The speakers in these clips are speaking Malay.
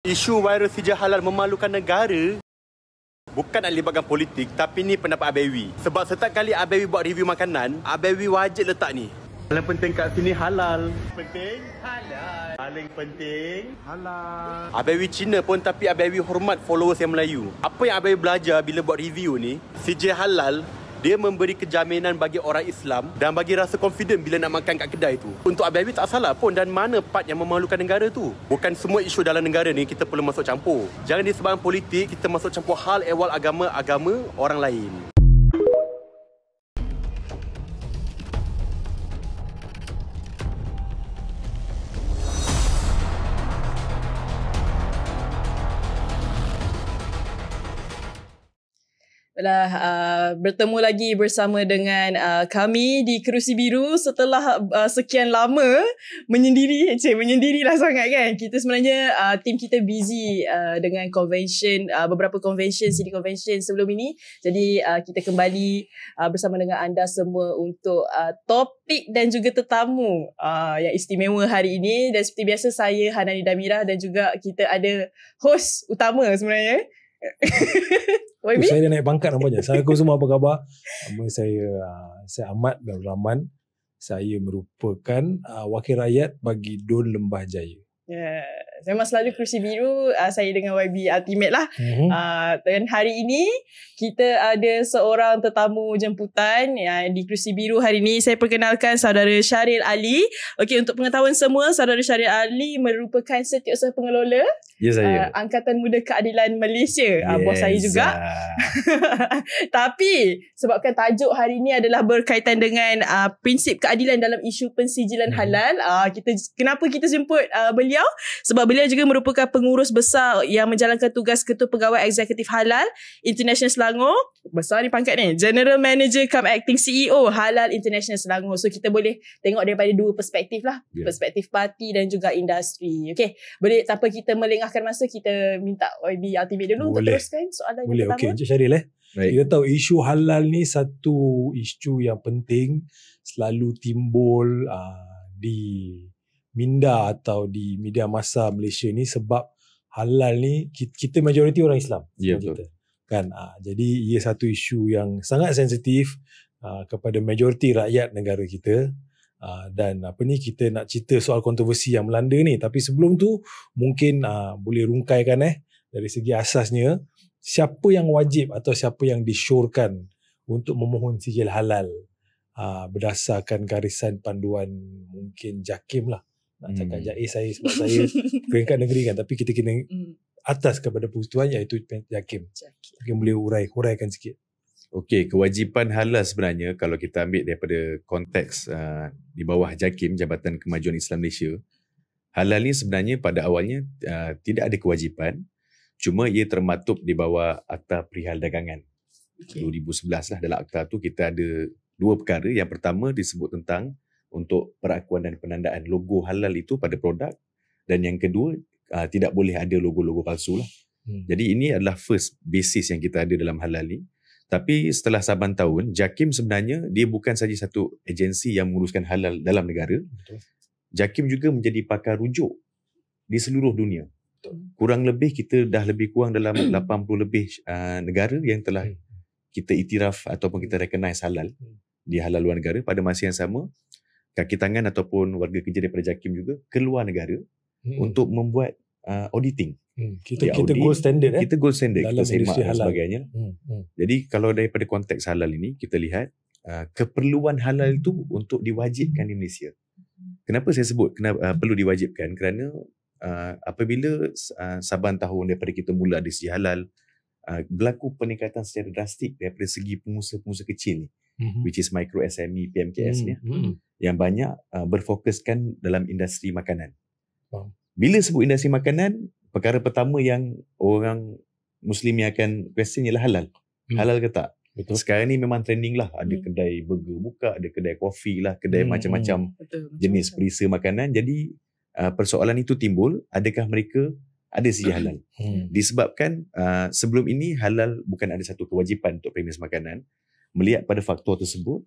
Isu virus hijau halal memalukan negara bukan nak libatkan politik tapi ni pendapat Abewi. Sebab setiap kali Abewi buat review makanan, Abewi wajib letak ni. Paling penting kat sini halal. Penting? Halal. Paling penting? Halal. Abewi Cina pun tapi Abewi hormat followers yang Melayu. Apa yang Abewi belajar bila buat review ni, CJ halal dia memberi kejaminan bagi orang Islam dan bagi rasa confident bila nak makan kat kedai tu. Untuk Abi Abi tak salah pun dan mana part yang memalukan negara tu. Bukan semua isu dalam negara ni kita perlu masuk campur. Jangan disebabkan politik kita masuk campur hal ehwal agama-agama orang lain. lah uh, bertemu lagi bersama dengan uh, kami di kerusi biru setelah uh, sekian lama menyendiri cik menyendirilah sangat kan kita sebenarnya uh, tim kita busy uh, dengan convention uh, beberapa convention city convention sebelum ini jadi uh, kita kembali uh, bersama dengan anda semua untuk uh, topik dan juga tetamu uh, yang istimewa hari ini dan seperti biasa saya Hanani Damirah dan juga kita ada host utama sebenarnya YB? Oh, saya dah naik pangkat namanya. Assalamualaikum semua apa khabar? Nama saya ah, saya Ahmad bin Rahman. Saya merupakan ah, wakil rakyat bagi Dun Lembah Jaya. Yeah. Memang selalu kursi biru uh, saya dengan YB Ultimate lah. Mm-hmm. Uh, dan hari ini kita ada seorang tetamu jemputan yang di kursi biru hari ini. Saya perkenalkan saudara Syaril Ali. Okey untuk pengetahuan semua, saudara Syaril Ali merupakan setiausaha pengelola yes, ya, saya. Uh, Angkatan Muda Keadilan Malaysia. Yes. Uh, bos saya juga. Tapi sebabkan tajuk hari ini adalah berkaitan dengan uh, prinsip keadilan dalam isu pensijilan mm-hmm. halal, uh, kita kenapa kita jemput uh, beliau beliau sebab beliau juga merupakan pengurus besar yang menjalankan tugas Ketua Pegawai Eksekutif Halal International Selangor. Besar ni pangkat ni. General Manager come Acting CEO Halal International Selangor. So kita boleh tengok daripada dua perspektif lah. Yeah. Perspektif parti dan juga industri. Okay. Boleh tak kita melengahkan masa kita minta YB ultimate dulu boleh. untuk teruskan soalan boleh. yang pertama. Boleh. Okay. Encik Syaril eh. Baik. Kita tahu isu halal ni satu isu yang penting selalu timbul uh, di minda atau di media masa Malaysia ni sebab halal ni kita majoriti orang Islam yeah, ya, kita. Betul. kan ha, jadi ia satu isu yang sangat sensitif ha, kepada majoriti rakyat negara kita ha, dan apa ni kita nak cerita soal kontroversi yang melanda ni tapi sebelum tu mungkin ha, boleh rungkaikan eh dari segi asasnya siapa yang wajib atau siapa yang disyorkan untuk memohon sijil halal ha, berdasarkan garisan panduan mungkin jakim lah nak cakap hmm. jaiz saya sebab saya peringkat negeri kan tapi kita kena hmm. atas kepada persetuan iaitu Jakim Jakim boleh urai huraikan sikit Okey, kewajipan halal sebenarnya kalau kita ambil daripada konteks uh, di bawah JAKIM, Jabatan Kemajuan Islam Malaysia, halal ni sebenarnya pada awalnya uh, tidak ada kewajipan, cuma ia termatup di bawah Akta Perihal Dagangan okay. 2011 lah. Dalam akta tu kita ada dua perkara. Yang pertama disebut tentang untuk perakuan dan penandaan logo halal itu pada produk dan yang kedua uh, tidak boleh ada logo-logo palsu lah. Hmm. Jadi ini adalah first basis yang kita ada dalam halal ni. Tapi setelah saban tahun, JAKIM sebenarnya dia bukan saja satu agensi yang menguruskan halal dalam negara. Betul. JAKIM juga menjadi pakar rujuk di seluruh dunia. Betul. Kurang lebih kita dah lebih kurang dalam 80 hmm. lebih uh, negara yang telah hmm. kita itiraf ataupun kita recognize halal hmm. di halal luar negara. Pada masa yang sama, kaki tangan ataupun warga kerja daripada JAKIM juga keluar negara hmm. untuk membuat uh, auditing. Hmm. Kita, audit, eh? kita gold standard. Kita gold standard. Dalam kita semak halal. dan sebagainya. Hmm. Hmm. Jadi kalau daripada konteks halal ini, kita lihat uh, keperluan halal itu untuk diwajibkan di Malaysia. Kenapa saya sebut kenapa, uh, perlu diwajibkan? Kerana uh, apabila uh, saban tahun daripada kita mula di sejarah halal, uh, berlaku peningkatan secara drastik daripada segi pengusaha-pengusaha kecil ni. Hmm hmm which is micro SME PMKS mm-hmm. ya mm-hmm. yang banyak uh, berfokuskan dalam industri makanan. Faham. Bila sebut industri makanan, perkara pertama yang orang muslim yang akan question ialah halal. Mm. Halal ke tak? Betul. Sekarang ni memang trending lah ada mm. kedai burger buka, ada kedai kopi lah, kedai mm. macam-macam Betul. jenis Betul. perisa makanan. Jadi uh, persoalan itu timbul, adakah mereka ada sejarah halal. Hmm. Disebabkan uh, sebelum ini halal bukan ada satu kewajipan untuk premis makanan melihat pada faktor tersebut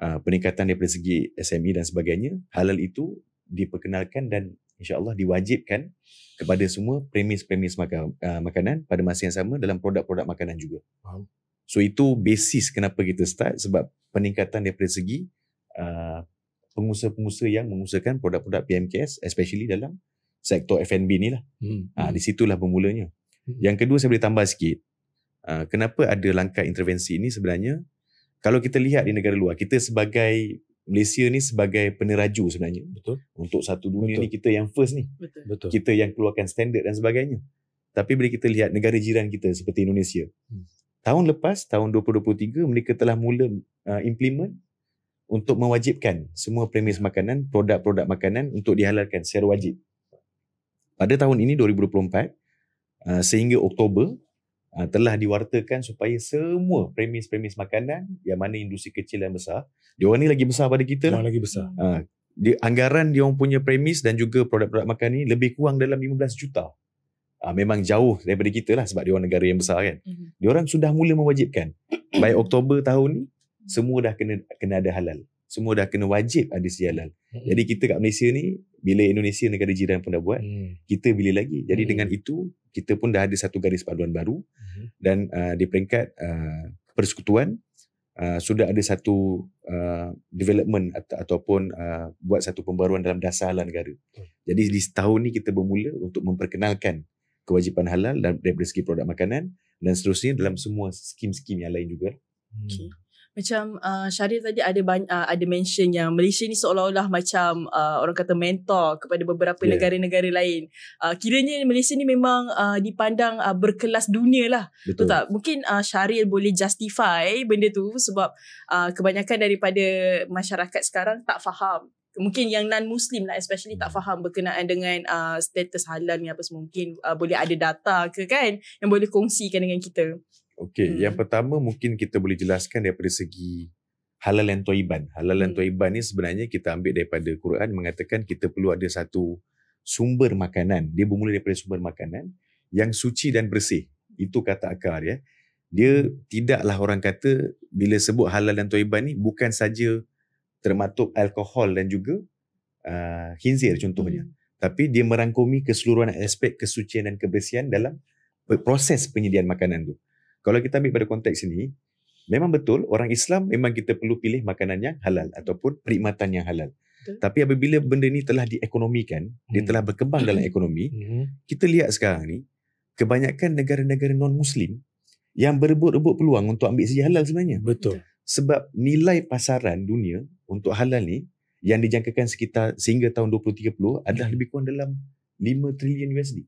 uh, peningkatan daripada segi SME dan sebagainya halal itu diperkenalkan dan insyaallah diwajibkan kepada semua premis-premis makan, uh, makanan pada masa yang sama dalam produk-produk makanan juga. Faham. So itu basis kenapa kita start sebab peningkatan daripada segi uh, pengusaha-pengusaha yang mengusahakan produk-produk PMKS especially dalam sektor F&B ni lah. Hmm. Uh, di situlah bermulanya. Hmm. Yang kedua saya boleh tambah sikit. Uh, kenapa ada langkah intervensi ini sebenarnya kalau kita lihat di negara luar kita sebagai Malaysia ni sebagai peneraju sebenarnya betul untuk satu dunia betul. ni kita yang first ni betul kita yang keluarkan standard dan sebagainya tapi bila kita lihat negara jiran kita seperti Indonesia hmm. tahun lepas tahun 2023 mereka telah mula uh, implement untuk mewajibkan semua premis makanan produk-produk makanan untuk dihalalkan secara wajib pada tahun ini 2024 uh, sehingga Oktober uh, telah diwartakan supaya semua premis-premis makanan yang mana industri kecil dan besar, dia orang ni lagi besar pada kita. Lah. Dia lagi besar. Uh, ah, di, anggaran dia orang punya premis dan juga produk-produk makan ni lebih kurang dalam 15 juta. Uh, memang jauh daripada kita lah sebab dia orang negara yang besar kan. mm Dia orang sudah mula mewajibkan. By Oktober tahun ni, semua dah kena, kena ada halal semua dah kena wajib ada sejalan. Hmm. Jadi kita kat Malaysia ni bila Indonesia negara jiran pun dah buat, hmm. kita bila lagi. Jadi hmm. dengan itu kita pun dah ada satu garis paduan baru hmm. dan uh, di peringkat uh, persekutuan uh, sudah ada satu uh, development ata- ataupun uh, buat satu pembaruan dalam dasar halal negara. Hmm. Jadi di setahun ni kita bermula untuk memperkenalkan kewajipan halal dan dari segi produk makanan dan seterusnya dalam semua skim-skim yang lain juga. Hmm. Okay macam uh, Syahril tadi ada banyak, uh, ada mention yang Malaysia ni seolah-olah macam uh, orang kata mentor kepada beberapa yeah. negara-negara lain. Uh, kiranya Malaysia ni memang uh, dipandang uh, berkelas dunia lah. Betul. Tak? Mungkin uh, Syahril boleh justify benda tu sebab uh, kebanyakan daripada masyarakat sekarang tak faham. Mungkin yang non-Muslim lah especially tak hmm. faham berkenaan dengan uh, status halal ni apa semua. Mungkin uh, boleh ada data ke kan yang boleh kongsikan dengan kita. Okey, hmm. yang pertama mungkin kita boleh jelaskan daripada segi halal dan toiban. Halal dan hmm. toiban ni sebenarnya kita ambil daripada Quran mengatakan kita perlu ada satu sumber makanan. Dia bermula daripada sumber makanan yang suci dan bersih. Itu kata akar ya. Dia tidaklah orang kata bila sebut halal dan toiban ni bukan saja termatuk alkohol dan juga uh, khinzir contohnya. Hmm. Tapi dia merangkumi keseluruhan aspek kesucian dan kebersihan dalam proses penyediaan makanan tu. Hmm kalau kita ambil pada konteks ini, memang betul orang Islam memang kita perlu pilih makanan yang halal ataupun perkhidmatan yang halal. Betul. Tapi apabila benda ni telah diekonomikan, hmm. dia telah berkembang dalam hmm. ekonomi, hmm. kita lihat sekarang ni kebanyakan negara-negara non-muslim yang berebut-rebut peluang untuk ambil saja halal sebenarnya. Betul. Sebab nilai pasaran dunia untuk halal ni yang dijangkakan sekitar sehingga tahun 2030 adalah hmm. lebih kurang dalam 5 trilion USD.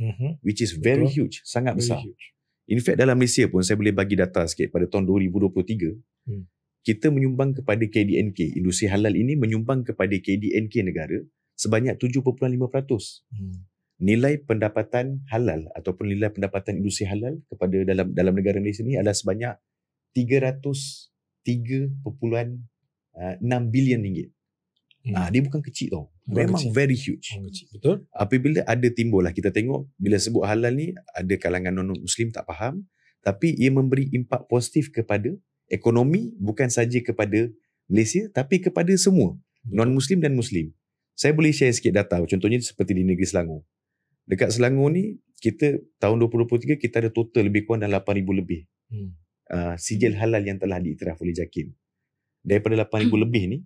Mm-hmm. Which is very Betul. huge, sangat very besar. Huge. In fact dalam Malaysia pun saya boleh bagi data sikit pada tahun 2023 hmm. kita menyumbang kepada KDNK industri halal ini menyumbang kepada KDNK negara sebanyak 7.5%. Hmm. Nilai pendapatan halal ataupun nilai pendapatan industri halal kepada dalam dalam negara Malaysia ni adalah sebanyak 303.6 ah, bilion ringgit. Hmm. Ah ha, dia bukan kecil tau. Memang kecil. very huge. Orang kecil. Betul. Apabila ada timbul lah kita tengok bila sebut halal ni ada kalangan non-muslim tak faham tapi ia memberi impak positif kepada ekonomi bukan saja kepada Malaysia tapi kepada semua non-muslim dan muslim. Saya boleh share sikit data contohnya seperti di negeri Selangor. Dekat Selangor ni kita tahun 2023 kita ada total lebih kurang dalam 8000 lebih. Hmm. Uh, sijil halal yang telah diiktiraf oleh JAKIM. Daripada 8000 hmm. lebih ni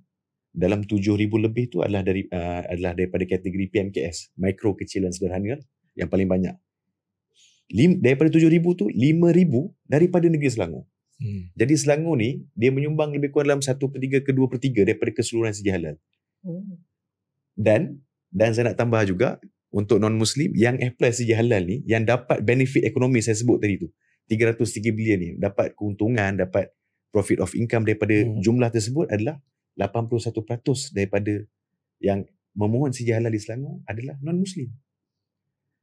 dalam 7000 lebih tu adalah dari uh, adalah daripada kategori PMKS mikro kecil dan sederhana yang paling banyak Lim, daripada 7000 tu 5000 daripada negeri Selangor hmm. jadi Selangor ni dia menyumbang lebih kurang dalam 1 per 3 ke 2 per 3 daripada keseluruhan segi halal hmm. dan dan saya nak tambah juga untuk non muslim yang apply segi halal ni yang dapat benefit ekonomi saya sebut tadi tu 303 bilion ni dapat keuntungan dapat profit of income daripada hmm. jumlah tersebut adalah 81% daripada yang memohon sijil halal di Selangor adalah non-Muslim.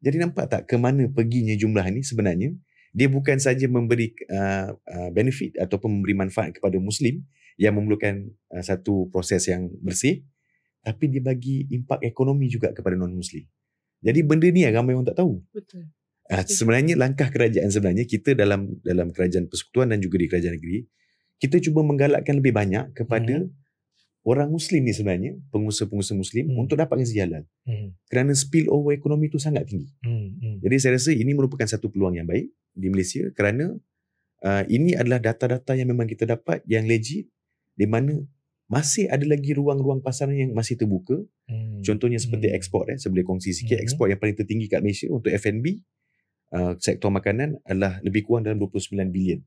Jadi nampak tak ke mana perginya jumlah ini sebenarnya? Dia bukan saja memberi uh, uh, benefit ataupun memberi manfaat kepada Muslim yang memerlukan uh, satu proses yang bersih tapi dia bagi impak ekonomi juga kepada non-Muslim. Jadi benda ni yang ramai orang tak tahu. Betul. Uh, sebenarnya langkah kerajaan sebenarnya kita dalam dalam kerajaan persekutuan dan juga di kerajaan negeri kita cuba menggalakkan lebih banyak kepada hmm orang muslim ni sebenarnya pengusaha-pengusaha muslim hmm. untuk dapatkan sejalan hmm. kerana spill over ekonomi tu sangat tinggi hmm. Hmm. jadi saya rasa ini merupakan satu peluang yang baik di Malaysia kerana uh, ini adalah data-data yang memang kita dapat yang legit di mana masih ada lagi ruang-ruang pasaran yang masih terbuka hmm. contohnya seperti hmm. ekspor eh, saya boleh kongsi sikit hmm. ekspor yang paling tertinggi kat Malaysia untuk F&B uh, sektor makanan adalah lebih kurang dalam 29 bilion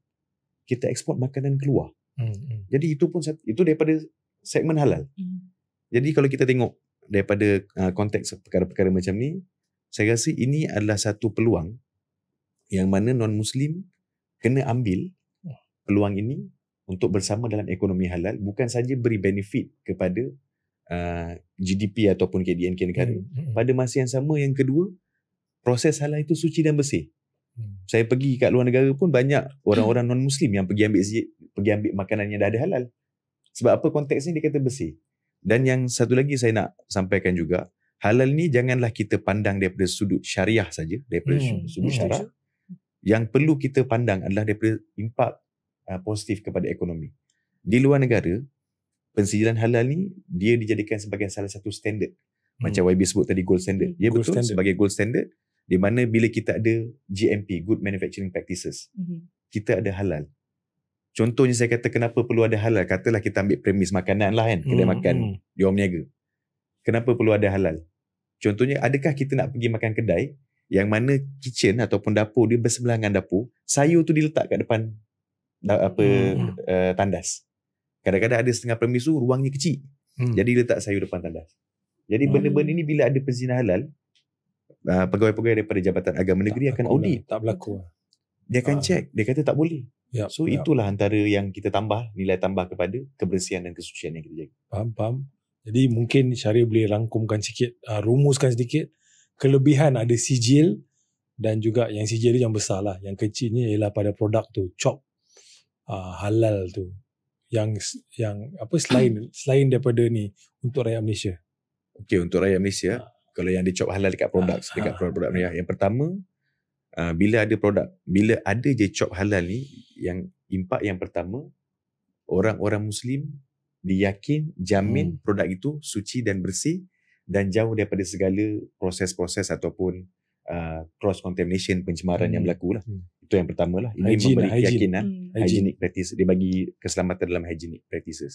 kita ekspor makanan keluar hmm, hmm. jadi itu pun itu daripada segmen halal. Mm. Jadi kalau kita tengok daripada uh, konteks perkara-perkara macam ni, saya rasa ini adalah satu peluang yang mana non-muslim kena ambil ya. peluang ini untuk bersama dalam ekonomi halal bukan saja beri benefit kepada uh, ah, GDP ataupun KDNK negara. Mm. Pada masa yang sama yang kedua, proses halal itu suci dan bersih. Hmm. Saya pergi kat luar negara pun banyak orang-orang non-muslim yang pergi ambil pergi ambil makanan yang dah ada halal. Sebab apa konteks ni dia kata bersih. Dan yang satu lagi saya nak sampaikan juga, halal ni janganlah kita pandang daripada sudut syariah saja, daripada hmm. hmm sudut hmm. syarak. Yang perlu kita pandang adalah daripada impak uh, positif kepada ekonomi. Di luar negara, pensijilan halal ni dia dijadikan sebagai salah satu standard. Hmm. Macam hmm. YB sebut tadi gold standard. Dia hmm, ya, gold betul standard. sebagai gold standard di mana bila kita ada GMP, good manufacturing practices. Hmm. Kita ada halal. Contohnya saya kata kenapa perlu ada halal. Katalah kita ambil premis makanan lah kan. Kedai hmm. makan. Dia hmm. orang meniaga. Kenapa perlu ada halal? Contohnya adakah kita nak pergi makan kedai yang mana kitchen ataupun dapur dia bersebelahan dengan dapur. Sayur tu diletak kat depan apa hmm. uh, tandas. Kadang-kadang ada setengah premis tu ruangnya kecil. Hmm. Jadi letak sayur depan tandas. Jadi hmm. benda-benda ini bila ada perzina halal, uh, pegawai-pegawai daripada Jabatan Agama Negeri tak akan audit. Lah, tak berlaku. Lah. Dia akan uh. check. Dia kata tak boleh. Yep, so itulah antara yang kita tambah nilai tambah kepada kebersihan dan kesucian yang kita jaga. Faham, faham. Jadi mungkin Syariah boleh rangkumkan sikit, uh, rumuskan sedikit. Kelebihan ada sijil dan juga yang sijil ni yang besar lah. Yang kecilnya ialah pada produk tu, chop uh, halal tu. Yang yang apa selain selain daripada ni untuk rakyat Malaysia. Okey, untuk rakyat Malaysia. Uh, kalau yang dicop halal dekat produk, uh, dekat ha. produk-produk uh, lah. Malaysia. Yang pertama, Ah, bila ada produk, bila ada je chop halal ni, yang impak yang pertama, orang-orang Muslim diyakin, jamin hmm. produk itu suci dan bersih dan jauh daripada segala proses-proses ataupun uh, cross-contamination pencemaran hmm. yang berlaku lah. Hmm. Itu yang pertama lah. Ini hygiene, memberi lah, hygiene. keyakinan, hmm. hygienic practices. Dia bagi keselamatan dalam hygienic practices.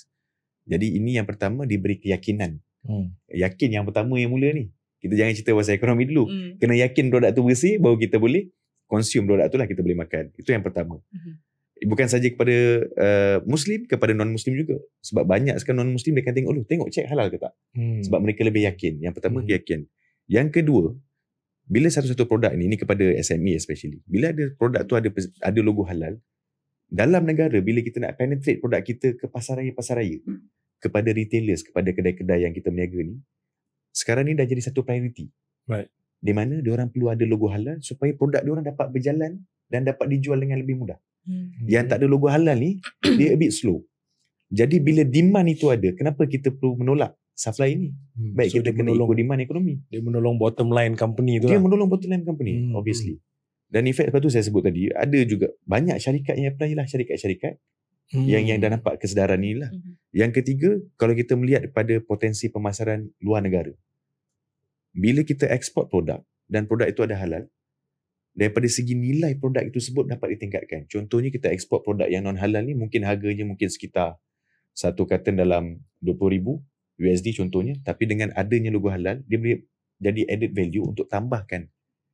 Jadi ini yang pertama diberi keyakinan. Hmm. Yakin yang pertama yang mula ni. Kita jangan cerita pasal ekonomi dulu. Mm. Kena yakin produk tu bersih baru kita boleh consume produk tu lah kita boleh makan. Itu yang pertama. Mm-hmm. Bukan saja kepada uh, Muslim, kepada non-Muslim juga. Sebab banyak sekarang non-Muslim mereka akan tengok, oh tengok cek halal ke tak? Mm. Sebab mereka lebih yakin. Yang pertama, mm. yakin. Yang kedua, bila satu-satu produk ni, ini kepada SME especially. Bila ada produk tu ada ada logo halal, dalam negara bila kita nak penetrate produk kita ke pasaraya-pasaraya, kepada retailers, kepada kedai-kedai yang kita meniaga ni, sekarang ni dah jadi satu priority. Right. Di mana dia orang perlu ada logo halal supaya produk dia orang dapat berjalan dan dapat dijual dengan lebih mudah. Hmm. Yang tak ada logo halal ni, dia a bit slow. Jadi bila demand itu ada, kenapa kita perlu menolak supply ini? Hmm. Baik so kita kena menolong, ikut demand ekonomi. Dia menolong bottom line company tu Dia lah. menolong bottom line company, hmm. obviously. Dan in fact, lepas tu saya sebut tadi, ada juga banyak syarikat yang apply lah, syarikat-syarikat hmm. yang yang hmm. dah nampak kesedaran ni lah. Hmm. Yang ketiga, kalau kita melihat pada potensi pemasaran luar negara. Bila kita ekspor produk dan produk itu ada halal, daripada segi nilai produk itu sebut dapat ditingkatkan. Contohnya kita ekspor produk yang non-halal ni mungkin harganya mungkin sekitar satu katan dalam 20,000 USD contohnya. Tapi dengan adanya logo halal, dia boleh jadi added value untuk tambahkan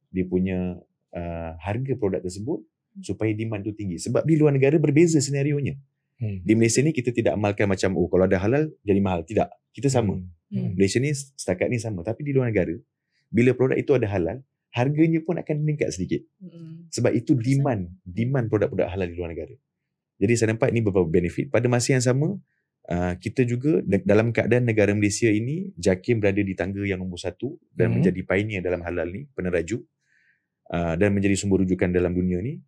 dia punya uh, harga produk tersebut supaya demand tu tinggi sebab di luar negara berbeza senarionya hmm. di Malaysia ni kita tidak amalkan macam oh kalau ada halal jadi mahal tidak kita sama hmm. hmm. Malaysia ni setakat ni sama tapi di luar negara bila produk itu ada halal harganya pun akan meningkat sedikit hmm. sebab itu demand demand produk-produk halal di luar negara jadi saya nampak ini beberapa benefit pada masa yang sama Uh, kita juga dalam keadaan negara Malaysia ini JAKIM berada di tangga yang nombor satu dan hmm menjadi pioneer dalam halal ni peneraju uh, dan menjadi sumber rujukan dalam dunia ni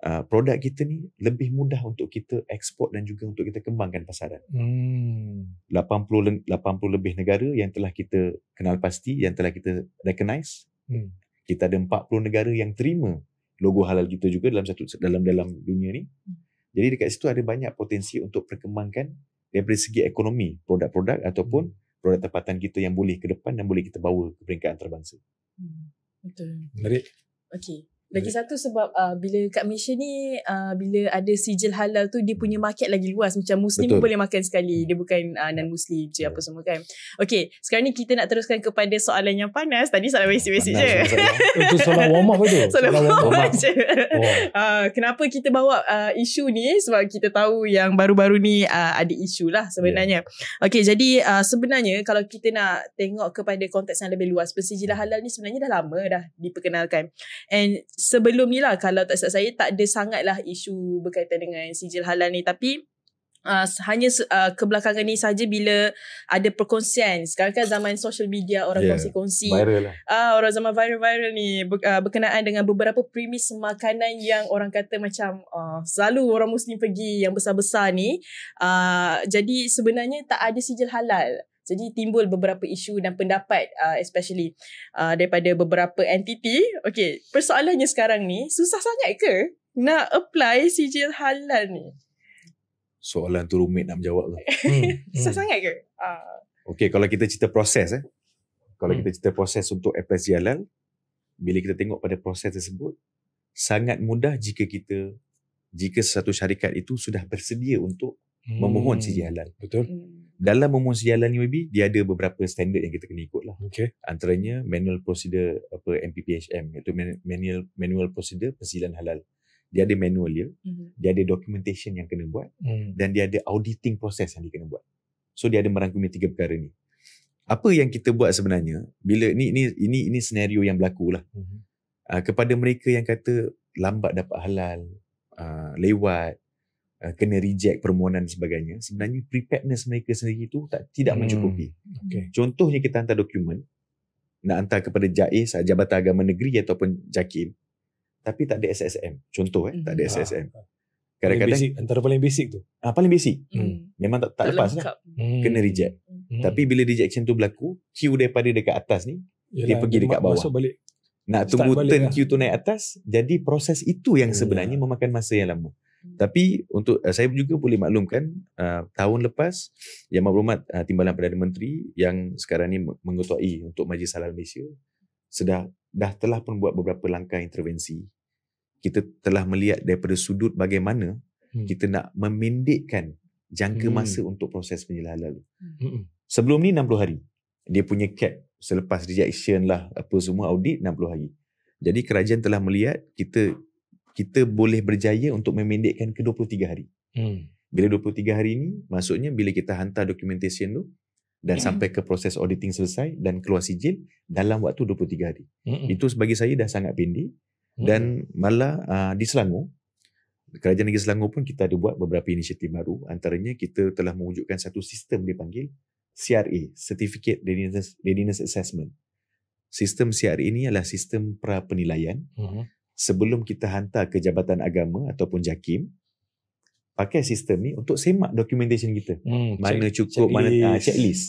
Uh, produk kita ni lebih mudah untuk kita ekspor dan juga untuk kita kembangkan pasaran. Hmm. 80 80 lebih negara yang telah kita kenal pasti yang telah kita recognize. Hmm. Kita ada 40 negara yang terima logo halal kita juga dalam satu dalam dalam dunia ni. Jadi dekat situ ada banyak potensi untuk perkembangkan dari segi ekonomi produk-produk ataupun hmm. produk tempatan kita yang boleh ke depan dan boleh kita bawa ke peringkat antarabangsa. Hmm. Betul. Menarik. Okey. Lagi satu sebab uh, bila kat Malaysia ni uh, bila ada sijil halal tu dia punya market lagi luas macam muslim Betul. boleh makan sekali dia bukan uh, ah, non muslim je apa semua kan. Okey, sekarang ni kita nak teruskan kepada soalan yang panas. Tadi soalan basic-basic je. Lah, Itu soalan warm up tu. Soalan warm up. Ah kenapa kita bawa uh, isu ni sebab kita tahu yang baru-baru ni uh, ada isu lah sebenarnya. Yeah. Okey, jadi uh, sebenarnya kalau kita nak tengok kepada konteks yang lebih luas persijilan hmm. halal ni sebenarnya dah lama dah diperkenalkan. And sebelum ni lah kalau tak salah saya tak ada sangat lah isu berkaitan dengan sijil halal ni tapi Uh, hanya uh, kebelakangan ni saja bila ada perkongsian sekarang kan zaman social media orang yeah. kongsi-kongsi lah. uh, orang zaman viral-viral ni berkenaan dengan beberapa premis makanan yang orang kata macam uh, selalu orang muslim pergi yang besar-besar ni uh, jadi sebenarnya tak ada sijil halal jadi timbul beberapa isu dan pendapat uh, especially uh, daripada beberapa entiti. Okay, persoalannya sekarang ni susah sangat ke nak apply sijil halal ni? Soalan tu rumit nak menjawab tu. Hmm, hmm. Susah hmm. sangat ke? Uh. Ah. Okay, kalau kita cerita proses eh. Kalau hmm. kita cerita proses untuk apply sijil halal, bila kita tengok pada proses tersebut, sangat mudah jika kita, jika satu syarikat itu sudah bersedia untuk memohon siji halal. Hmm. Betul. Hmm. Dalam memohon siji halal ni dia ada beberapa standard yang kita kena ikut lah. Okay. Antaranya manual procedure apa MPPHM iaitu manual manual procedure persilan halal. Dia ada manual dia, hmm. dia ada documentation yang kena buat hmm. dan dia ada auditing process yang dia kena buat. So dia ada merangkumi tiga perkara ni. Apa yang kita buat sebenarnya bila ni ni ini ini senario yang berlaku lah. Hmm. Uh, kepada mereka yang kata lambat dapat halal, uh, lewat, Uh, kena reject permohonan dan sebagainya sebenarnya preparedness mereka sendiri itu tak tidak hmm. mencukupi okay. contohnya kita hantar dokumen nak hantar kepada JAIS Jabatan Agama Negeri ataupun JAKIM tapi tak ada SSM contoh eh tak ada SSM hmm. ah, ah. kadang-kadang basic, antara paling basic tu ah paling basic hmm. hmm. memang tak tak lepas lah. hmm. kena reject hmm. tapi bila rejection tu berlaku queue daripada dekat atas ni Yalah, dia pergi dekat bawah masuk balik nak tunggu turn lah. queue tu naik atas jadi proses itu yang sebenarnya hmm. memakan masa yang lama Hmm. Tapi untuk uh, saya juga boleh maklumkan uh, tahun lepas Yang Maklumat uh, Timbalan Perdana Menteri yang sekarang ni mengetuai untuk Majlis Halal Malaysia sedah dah telah pun buat beberapa langkah intervensi. Kita telah melihat daripada sudut bagaimana hmm. kita nak memendekkan jangka hmm. masa untuk proses penyelah halal. Hmm. Sebelum ni 60 hari. Dia punya cap selepas rejection lah apa semua audit 60 hari. Jadi kerajaan telah melihat kita kita boleh berjaya untuk memendekkan ke 23 hari. Hmm. Bila 23 hari ini maksudnya bila kita hantar documentation tu dan hmm. sampai ke proses auditing selesai dan keluar sijil dalam waktu 23 hari. Hmm. Itu bagi saya dah sangat pendek hmm. dan malah uh, di Selangor, Kerajaan Negeri Selangor pun kita ada buat beberapa inisiatif baru. Antaranya kita telah mewujudkan satu sistem dipanggil CRA, Certificate Readiness, Readiness Assessment. Sistem CRA ini adalah sistem pra-penilaian uh-huh sebelum kita hantar ke Jabatan Agama ataupun JAKIM pakai sistem ni untuk semak documentation kita hmm, mana check, cukup check mana tak ah, checklist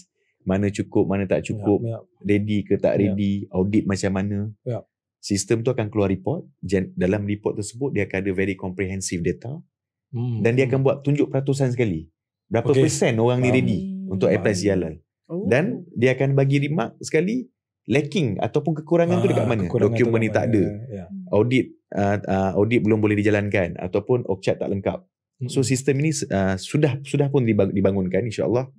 mana cukup mana tak cukup yep, yep. ready ke tak ready yep. audit macam mana yep. sistem tu akan keluar report dalam report tersebut dia akan ada very comprehensive data hmm, dan dia hmm. akan buat tunjuk peratusan sekali berapa okay. persen orang ni ready um, untuk apply jalan oh. dan dia akan bagi remark sekali lacking ataupun kekurangan ha, tu dekat ah, mana dokumen ni tak ada yeah. audit uh, uh, audit belum boleh dijalankan ataupun OCHAT tak lengkap hmm. so sistem ini uh, sudah sudah pun dibangunkan insyaallah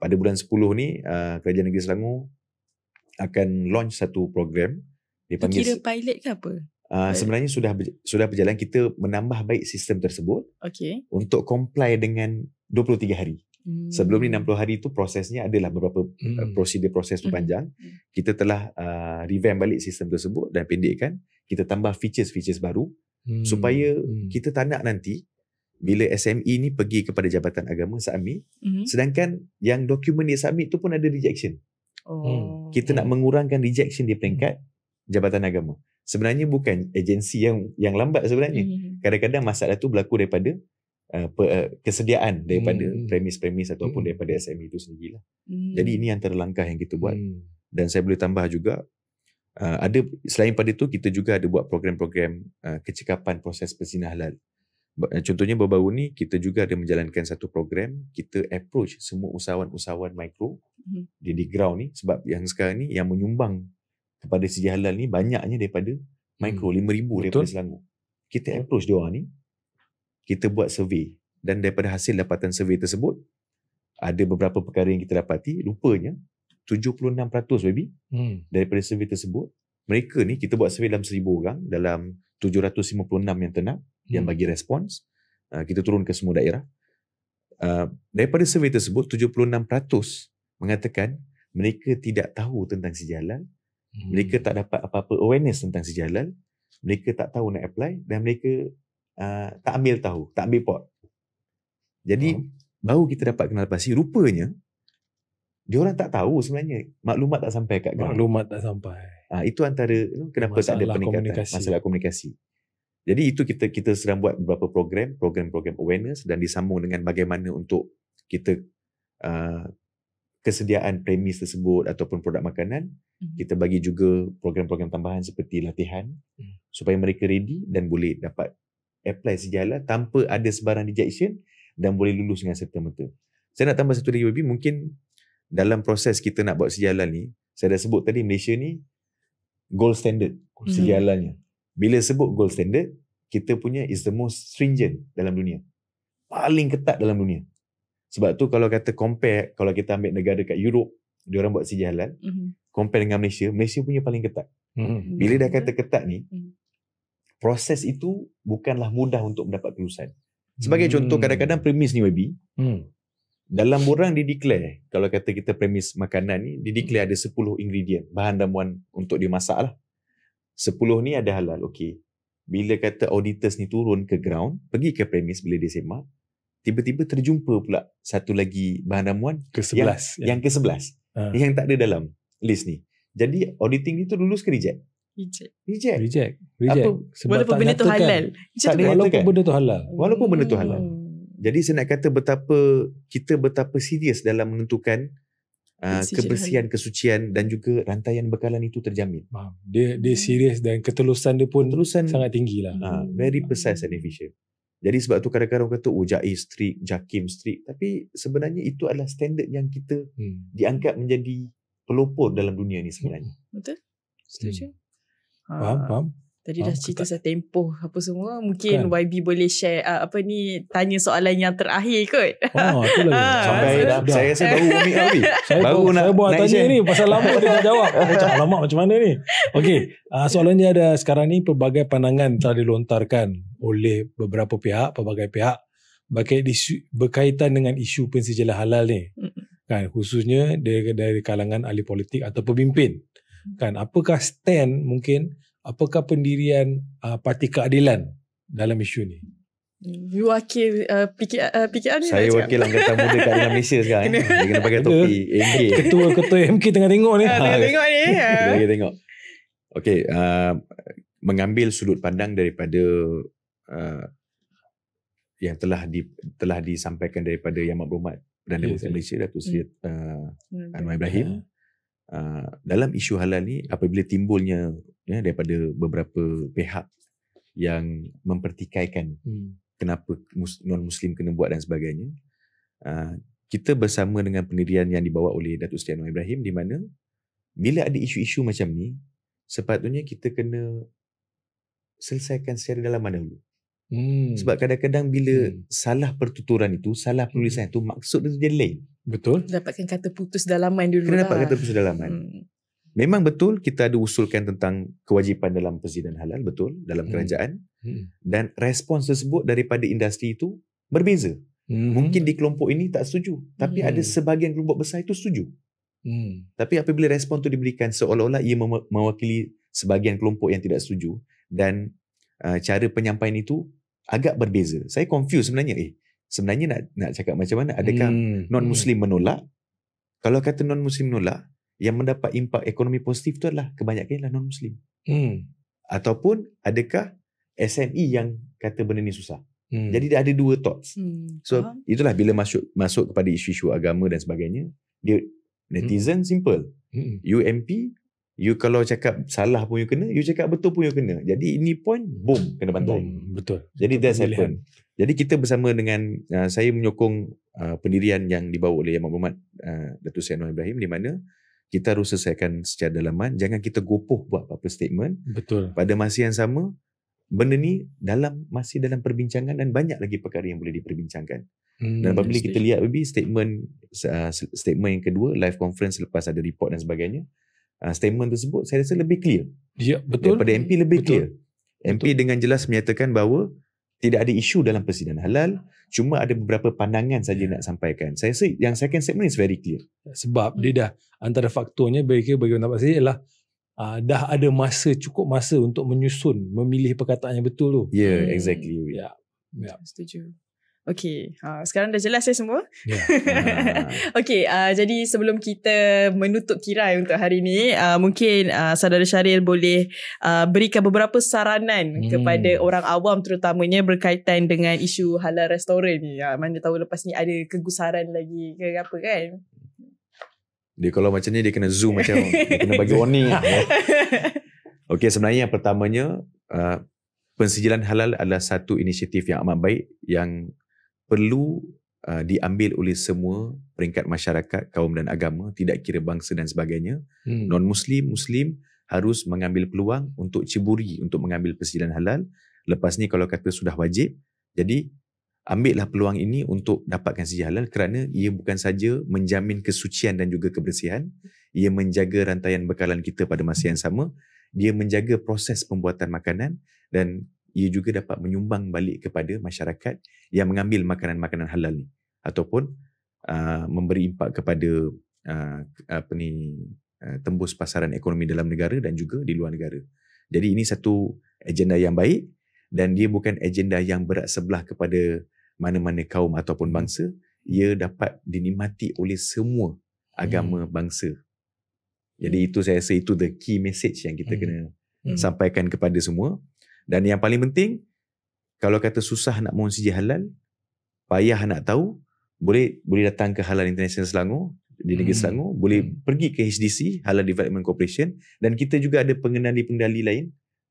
pada bulan 10 ni uh, kerajaan negeri selangor akan launch satu program dipanggil kira pilot ke apa Uh, sebenarnya sudah sudah berjalan kita menambah baik sistem tersebut okay. untuk comply dengan 23 hari. Hmm. Sebelum ni 60 hmm. hari tu prosesnya adalah beberapa uh, hmm. prosedur proses tu hmm. panjang. Hmm. Kita telah uh, revamp balik sistem tersebut dan pendekkan. Kita tambah features-features baru hmm. supaya hmm. kita tak nak nanti bila SME ni pergi kepada Jabatan Agama SAMI hmm. sedangkan yang dokumen dia submit tu pun ada rejection. Oh. Hmm. Kita hmm. nak mengurangkan rejection di peringkat hmm. Jabatan Agama. Sebenarnya bukan agensi yang yang lambat sebenarnya. Kadang-kadang masalah tu berlaku daripada Uh, uh, kesediaan daripada hmm, hmm. premis-premis ataupun hmm. daripada SME itu sendirilah. Hmm. Jadi ini antara langkah yang kita buat. Hmm. Dan saya boleh tambah juga uh, ada selain pada itu kita juga ada buat program-program uh, kecekapan proses pesinah halal. Uh, contohnya baru-baru ni kita juga ada menjalankan satu program kita approach semua usahawan-usahawan mikro hmm. di, di ground ni sebab yang sekarang ni yang menyumbang kepada sijil halal ni banyaknya daripada mikro hmm. 5000 daripada Selangor. Kita hmm. approach hmm. dia ni kita buat survey dan daripada hasil dapatan survey tersebut ada beberapa perkara yang kita dapati rupanya 76% baby hmm. daripada survey tersebut mereka ni kita buat survey dalam 1000 orang dalam 756 yang tenang hmm. yang bagi respons ah, kita turun ke semua daerah ah, daripada survey tersebut 76% mengatakan mereka tidak tahu tentang si jalan hmm. mereka tak dapat apa-apa awareness tentang si jalan mereka tak tahu nak apply dan mereka Ah, tak ambil tahu, tak ambil pot. Jadi hmm. baru kita dapat kenal pasti rupanya dia orang tak tahu sebenarnya maklumat tak sampai kat kami. Maklumat tak sampai. Ha, itu antara kenapa masalah tak ada peningkatan komunikasi. masalah komunikasi. Jadi itu kita kita sedang buat beberapa program, program-program awareness dan disambung dengan bagaimana untuk kita uh, kesediaan premis tersebut ataupun produk makanan, hmm. kita bagi juga program-program tambahan seperti latihan hmm. supaya mereka ready dan boleh dapat apply sejalah tanpa ada sebarang rejection dan boleh lulus dengan serta-merta. Saya nak tambah satu lagi baby, mungkin dalam proses kita nak buat sejalan ni, saya dah sebut tadi Malaysia ni gold standard hmm. sejalannya. Bila sebut gold standard, kita punya is the most stringent dalam dunia. Paling ketat dalam dunia. Sebab tu kalau kata compare, kalau kita ambil negara kat Europe, diorang buat sejalan, hmm. compare dengan Malaysia, Malaysia punya paling ketat. Hmm. Bila dah kata hmm. ketat ni, hmm proses itu bukanlah mudah untuk mendapat kelulusan. Sebagai hmm. contoh kadang-kadang premis ni maybe. Hmm. Dalam borang di declare kalau kata kita premis makanan ni di declare ada 10 ingredient bahan damuan untuk dimasak lah. 10 ni ada halal okey. Bila kata auditors ni turun ke ground, pergi ke premis bila dia semak, tiba-tiba terjumpa pula satu lagi bahan damuan ke-11 yang, ya. yang ke-11 uh. Ah. yang tak ada dalam list ni. Jadi auditing ni tu lulus ke reject? Reject. Reject. Reject. Reject. Apa, Sebab walaupun benda tu halal. Kan, tak walaupun kan. benda tu halal. Walaupun benda tu hmm. halal. Jadi saya nak kata betapa kita betapa serius dalam menentukan uh, kebersihan, kesucian dan juga rantaian bekalan itu terjamin. Dia dia hmm. serius dan ketelusan dia pun ketelusan, sangat tinggi lah. Uh, ah, very precise and efficient. Jadi sebab tu kadang-kadang kata, oh Jai strict, Jakim strict. Tapi sebenarnya itu adalah standard yang kita hmm. dianggap menjadi pelopor dalam dunia ni sebenarnya. Betul. Hmm. Setuju. Hmm. Faham, ah, faham. Tadi dah cerita saya tempoh apa semua. Mungkin kan. YB boleh share uh, apa ni tanya soalan yang terakhir kot. Ha, oh, itulah. Ah, Sampai saya rasa baru ambil lah. Saya baru nak, saya buat tanya share. ni pasal lama dia tak jawab. macam lama macam mana ni? Okay, Uh, soalan ada sekarang ni pelbagai pandangan telah dilontarkan oleh beberapa pihak, pelbagai pihak berkaitan dengan isu pensijilan halal ni. Kan, khususnya dari kalangan ahli politik atau pemimpin kan apakah stand mungkin apakah pendirian uh, parti keadilan dalam isu ni You wakil uh, PKR, uh, PKR ni Saya wakil anggota Muda Kat dengan Malaysia sekarang eh. Dia kena pakai topi MK Ketua-ketua MK tengah tengok ni ha, tengok ni Kita lagi ah. tengok Okay uh, Mengambil sudut pandang daripada uh, Yang telah di, telah disampaikan daripada Yang Maklumat dan Menteri Malaysia Datuk Seri hmm. Uh, hmm. Anwar Ibrahim yeah. Ah, dalam isu halal ni apabila timbulnya ya daripada beberapa pihak yang mempertikaikan hmm. kenapa non muslim kena buat dan sebagainya uh, kita bersama dengan pendirian yang dibawa oleh Datuk Seri Anwar Ibrahim di mana bila ada isu-isu macam ni sepatutnya kita kena selesaikan secara dalam dahulu hmm. Hmm. Sebab kadang-kadang bila hmm. salah pertuturan itu, salah hmm. penulisan hmm. itu, maksud itu jadi lain. Betul. Dapatkan kata putus dalaman dulu. Kenapa lah. kata putus dalaman? Hmm. Memang betul kita ada usulkan tentang kewajipan dalam persidangan halal, betul, dalam hmm. kerajaan. Hmm. Dan respons tersebut daripada industri itu berbeza. Hmm. Mungkin di kelompok ini tak setuju. Tapi hmm. ada sebahagian kelompok besar itu setuju. Hmm. Tapi apabila respon itu diberikan seolah-olah ia mewakili sebahagian kelompok yang tidak setuju dan uh, cara penyampaian itu agak berbeza. Saya confuse sebenarnya. Eh, sebenarnya nak nak cakap macam mana? Adakah hmm. non-muslim hmm. menolak? Kalau kata non-muslim menolak, yang mendapat impak ekonomi positif tu adalah kebanyakannya non-muslim. Hmm. Ataupun adakah SME yang kata benda ni susah? Hmm. Jadi ada dua thoughts. Hmm. So itulah bila masuk masuk kepada isu-isu agama dan sebagainya, dia netizen hmm. simple. Hmm. UMP You kalau cakap salah pun you kena, you cakap betul pun you kena. Jadi ini point, boom, kena bantai. Boom, betul. Jadi betul that's happen. Jadi kita bersama dengan, uh, saya menyokong uh, pendirian yang dibawa oleh Yang Mahmud uh, Datuk Seri Anwar Ibrahim di mana kita harus selesaikan secara dalaman. Jangan kita gopoh buat apa-apa statement. Betul. Pada masa yang sama, benda ni dalam masih dalam perbincangan dan banyak lagi perkara yang boleh diperbincangkan. Hmm, dan apabila kita lihat maybe statement uh, statement yang kedua live conference selepas ada report dan sebagainya uh, statement tersebut saya rasa lebih clear. Ya, betul. Daripada MP lebih betul. clear. MP betul. dengan jelas menyatakan bahawa tidak ada isu dalam persidangan halal, cuma ada beberapa pandangan saja ya. nak sampaikan. Saya rasa yang second statement is very clear. Sebab dia dah antara faktornya bagi clear bagi pendapat saya ialah uh, dah ada masa cukup masa untuk menyusun, memilih perkataan yang betul tu. Ya, yeah, hmm. exactly. Ya. Ya. Setuju. Okay, uh, sekarang dah jelas ya semua? Yeah. Ya. okay, uh, jadi sebelum kita menutup tirai untuk hari ini, uh, ah, mungkin uh, saudara Syaril boleh uh, berikan beberapa saranan hmm. kepada orang awam terutamanya berkaitan dengan isu halal restoran ni. Uh, mana tahu lepas ni ada kegusaran lagi ke apa kan? Dia kalau macam ni, dia kena zoom macam, dia kena bagi warning. lah, ya. Okay, sebenarnya yang pertamanya, uh, Pensijilan halal adalah satu inisiatif yang amat baik yang perlu uh, diambil oleh semua peringkat masyarakat, kaum dan agama, tidak kira bangsa dan sebagainya. Hmm. Non-Muslim, Muslim harus mengambil peluang untuk ciburi untuk mengambil persediaan halal. Lepas ni kalau kata sudah wajib, jadi ambillah peluang ini untuk dapatkan sijil halal kerana ia bukan saja menjamin kesucian dan juga kebersihan, ia menjaga rantaian bekalan kita pada masa yang sama, dia menjaga proses pembuatan makanan dan ia juga dapat menyumbang balik kepada masyarakat yang mengambil makanan-makanan halal ni ataupun uh, memberi impak kepada uh, apa ni uh, tembus pasaran ekonomi dalam negara dan juga di luar negara. Jadi ini satu agenda yang baik dan dia bukan agenda yang berat sebelah kepada mana-mana kaum ataupun bangsa, ia dapat dinikmati oleh semua agama hmm. bangsa. Jadi hmm. itu saya rasa itu the key message yang kita hmm. kena hmm. sampaikan kepada semua. Dan yang paling penting, kalau kata susah nak mohon sijil halal, payah nak tahu, boleh boleh datang ke Halal International Selangor, di negeri hmm. Selangor, boleh hmm. pergi ke HDC, Halal Development Corporation, dan kita juga ada pengenali-pengenali lain,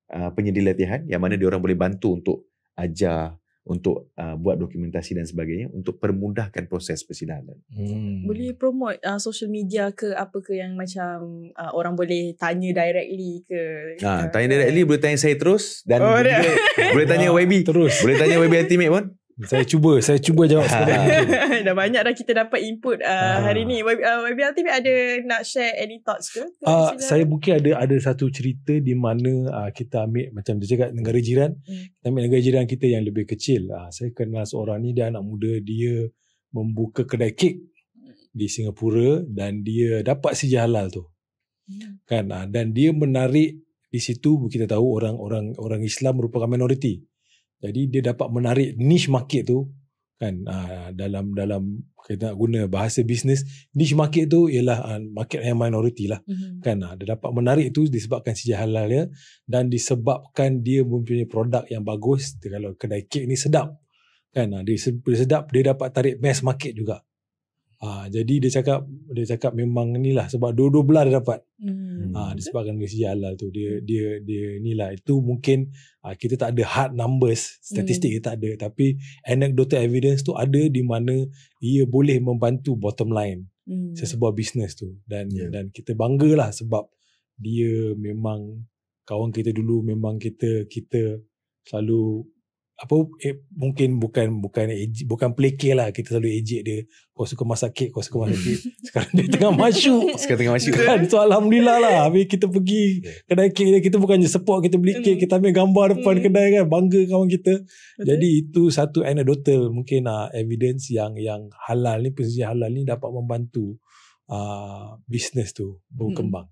uh, penyedia latihan, yang mana diorang boleh bantu untuk ajar, untuk uh, buat dokumentasi dan sebagainya untuk permudahkan proses persidangan. Hmm. Boleh promote uh, social media ke apa ke yang macam uh, orang boleh tanya directly ke? Ha, tanya directly boleh tanya saya terus dan oh, boleh, boleh tanya YB. Terus. Boleh tanya YB Ultimate pun. Saya cuba, saya cuba jawab sekali. dah banyak dah kita dapat input uh, ah. hari ni. YB uh, YB ada nak share any thoughts ke? Uh, saya mungkin ada ada satu cerita di mana uh, kita ambil macam dia cakap negara jiran. Hmm. Kita ambil negara jiran kita yang lebih kecil. Uh, saya kenal seorang ni dia anak muda, dia membuka kedai kek di Singapura dan dia dapat sijil halal tu. Hmm. Kan? Uh, dan dia menarik di situ kita tahu orang-orang orang Islam merupakan minoriti. Hmm. Jadi dia dapat menarik niche market tu kan ah, dalam dalam kita nak guna bahasa bisnes niche market tu ialah ah, market yang minoriti lah mm-hmm. kan ah, dia dapat menarik tu disebabkan si halal dia dan disebabkan dia mempunyai produk yang bagus kalau kedai kek ni sedap kan dia sedap dia dapat tarik mass market juga Ha, jadi dia cakap dia cakap memang ni lah sebab dua-dua belah dia dapat. Hmm. Ha, disebabkan kesi halal tu dia dia dia lah itu mungkin ha, kita tak ada hard numbers statistik hmm. kita tak ada tapi anecdotal evidence tu ada di mana ia boleh membantu bottom line hmm. sesebuah bisnes tu dan yeah. dan kita banggalah sebab dia memang kawan kita dulu memang kita kita selalu apa eh, mungkin bukan bukan bukan play lah kita selalu ejek dia kau suka masak kek kau suka masak kek sekarang dia tengah masuk sekarang tengah masuk kan so alhamdulillah lah habis kita pergi kedai kek dia kita bukannya support kita beli kek mm. kita ambil gambar depan mm. kedai kan bangga kawan kita jadi itu satu anecdotal mungkin uh, evidence yang yang halal ni pesisi halal ni dapat membantu uh, ah, bisnes tu berkembang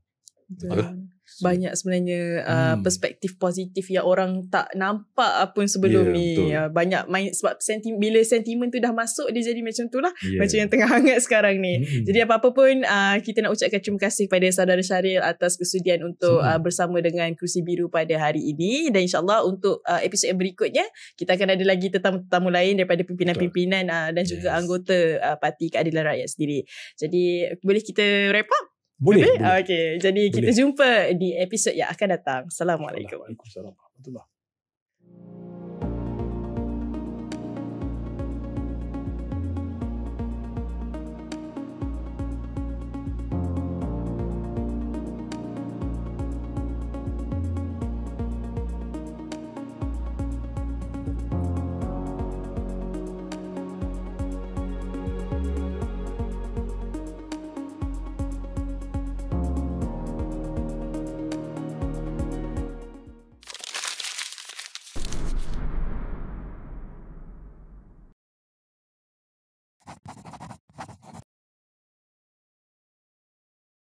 hmm so, banyak sebenarnya uh, hmm. perspektif positif yang orang tak nampak pun sebelum yeah, ni uh, banyak main sebab senti- bila sentimen tu dah masuk dia jadi macam tu lah yeah. macam yang tengah hangat sekarang ni hmm. jadi apa-apa pun uh, kita nak ucapkan terima kasih kepada saudara Syaril atas kesudian untuk uh, bersama dengan Kursi Biru pada hari ini dan insyaAllah untuk uh, episod yang berikutnya kita akan ada lagi tetamu-tetamu lain daripada pimpinan-pimpinan uh, dan yes. juga anggota uh, parti keadilan rakyat sendiri jadi boleh kita wrap up? Boleh. boleh. Okey, jadi boleh. kita jumpa di episod yang akan datang. Assalamualaikum. Waalaikumsalam. Betul.